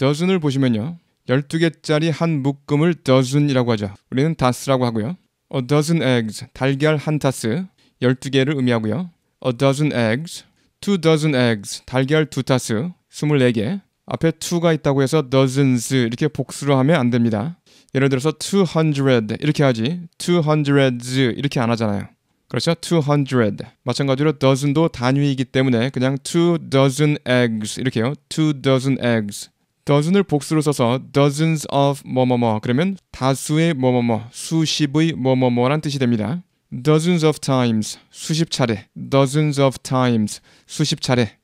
더즌을 보시면요. 12개짜리 한 묶음을 더즌이라고 하죠. 우리는 다스라고 하고요. A 어, dozen eggs, 달걀 한 타스, 12개를 의미하고요. A 어, dozen eggs, two dozen eggs, 달걀 두 타스, 24개. 앞에 two가 있다고 해서 dozens 이렇게 복수로 하면 안 됩니다. 예를 들어서 200 이렇게 하지 200s 이렇게 안 하잖아요. 그렇죠? 200. 마찬가지로 dozen도 단위이기 때문에 그냥 two dozen eggs 이렇게요. two dozen eggs dozen을 복수로 써서 dozens of 뭐뭐뭐 그러면 다수의 뭐뭐뭐, 수십의 뭐뭐뭐란 뜻이 됩니다. dozens of times 수십 차례, dozens of times 수십 차례